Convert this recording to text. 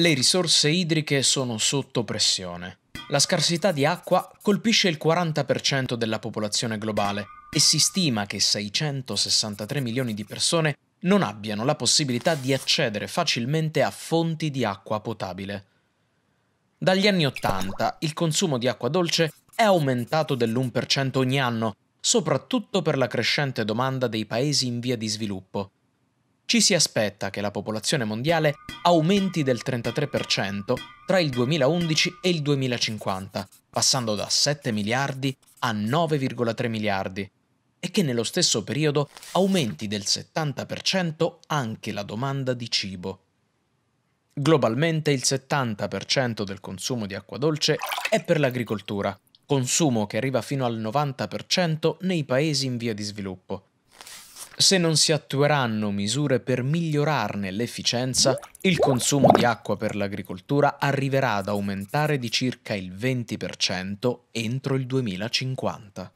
Le risorse idriche sono sotto pressione. La scarsità di acqua colpisce il 40% della popolazione globale e si stima che 663 milioni di persone non abbiano la possibilità di accedere facilmente a fonti di acqua potabile. Dagli anni 80 il consumo di acqua dolce è aumentato dell'1% ogni anno, soprattutto per la crescente domanda dei paesi in via di sviluppo, ci si aspetta che la popolazione mondiale aumenti del 33% tra il 2011 e il 2050, passando da 7 miliardi a 9,3 miliardi, e che nello stesso periodo aumenti del 70% anche la domanda di cibo. Globalmente il 70% del consumo di acqua dolce è per l'agricoltura, consumo che arriva fino al 90% nei paesi in via di sviluppo se non si attueranno misure per migliorarne l'efficienza, il consumo di acqua per l'agricoltura arriverà ad aumentare di circa il 20% entro il 2050.